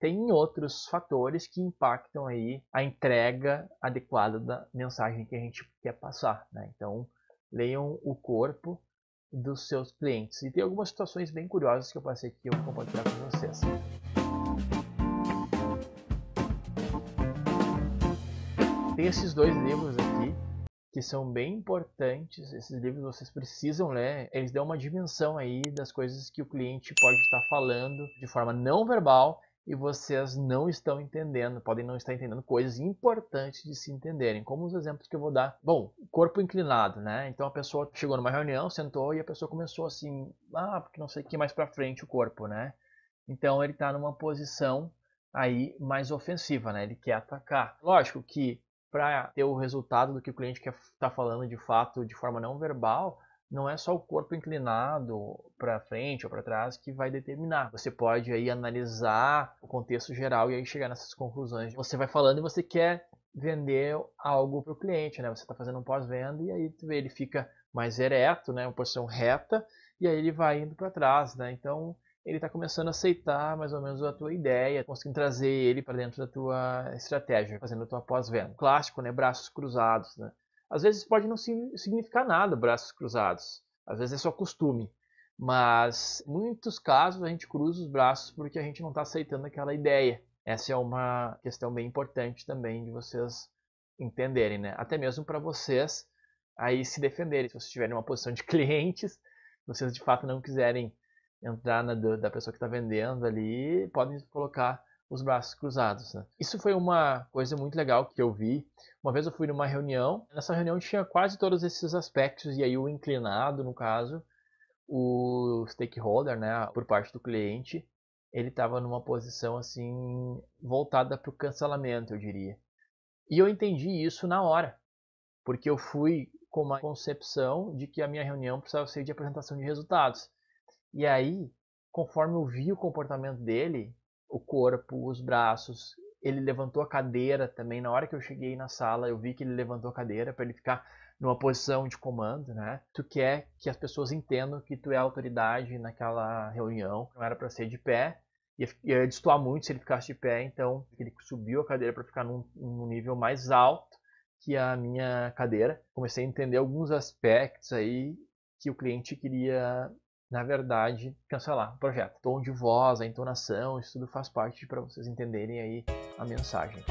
tem outros fatores que impactam aí a entrega adequada da mensagem que a gente quer passar. Né? Então, leiam o corpo dos seus clientes. E tem algumas situações bem curiosas que eu passei aqui eu vou compartilhar com vocês. Tem esses dois livros aqui que são bem importantes. Esses livros vocês precisam ler. Eles dão uma dimensão aí das coisas que o cliente pode estar falando de forma não verbal e vocês não estão entendendo, podem não estar entendendo coisas importantes de se entenderem, como os exemplos que eu vou dar. Bom, corpo inclinado, né? Então a pessoa chegou numa reunião, sentou e a pessoa começou assim, ah, porque não sei o que mais para frente o corpo, né? Então ele está numa posição aí mais ofensiva, né? Ele quer atacar. Lógico que para ter o resultado do que o cliente quer tá falando de fato de forma não verbal, não é só o corpo inclinado para frente ou para trás que vai determinar. Você pode aí analisar o contexto geral e aí chegar nessas conclusões. Você vai falando e você quer vender algo para o cliente, né? Você está fazendo um pós-venda e aí ele fica mais ereto, né? Uma posição reta e aí ele vai indo para trás, né? Então ele está começando a aceitar mais ou menos a tua ideia, conseguindo trazer ele para dentro da tua estratégia, fazendo a tua pós-venda. Clássico, né? Braços cruzados, né? Às vezes pode não significar nada braços cruzados, às vezes é só costume. Mas muitos casos a gente cruza os braços porque a gente não está aceitando aquela ideia. Essa é uma questão bem importante também de vocês entenderem, né? Até mesmo para vocês aí se defenderem. Se vocês tiverem uma posição de clientes, vocês de fato não quiserem entrar na da pessoa que está vendendo ali, podem colocar os braços cruzados. Né? Isso foi uma coisa muito legal que eu vi. Uma vez eu fui numa reunião, nessa reunião tinha quase todos esses aspectos, e aí o inclinado, no caso, o stakeholder, né, por parte do cliente, ele estava numa posição assim voltada para o cancelamento, eu diria. E eu entendi isso na hora, porque eu fui com uma concepção de que a minha reunião precisava ser de apresentação de resultados. E aí, conforme eu vi o comportamento dele, o corpo, os braços. Ele levantou a cadeira também. Na hora que eu cheguei na sala, eu vi que ele levantou a cadeira para ele ficar numa posição de comando, né? Tu quer que as pessoas entendam que tu é autoridade naquela reunião. Não era para ser de pé. Ia, ia destoar muito se ele ficasse de pé. Então, ele subiu a cadeira para ficar num, num nível mais alto que a minha cadeira. Comecei a entender alguns aspectos aí que o cliente queria na verdade, cancelar o projeto. Tom de voz, a entonação, isso tudo faz parte para vocês entenderem aí a mensagem.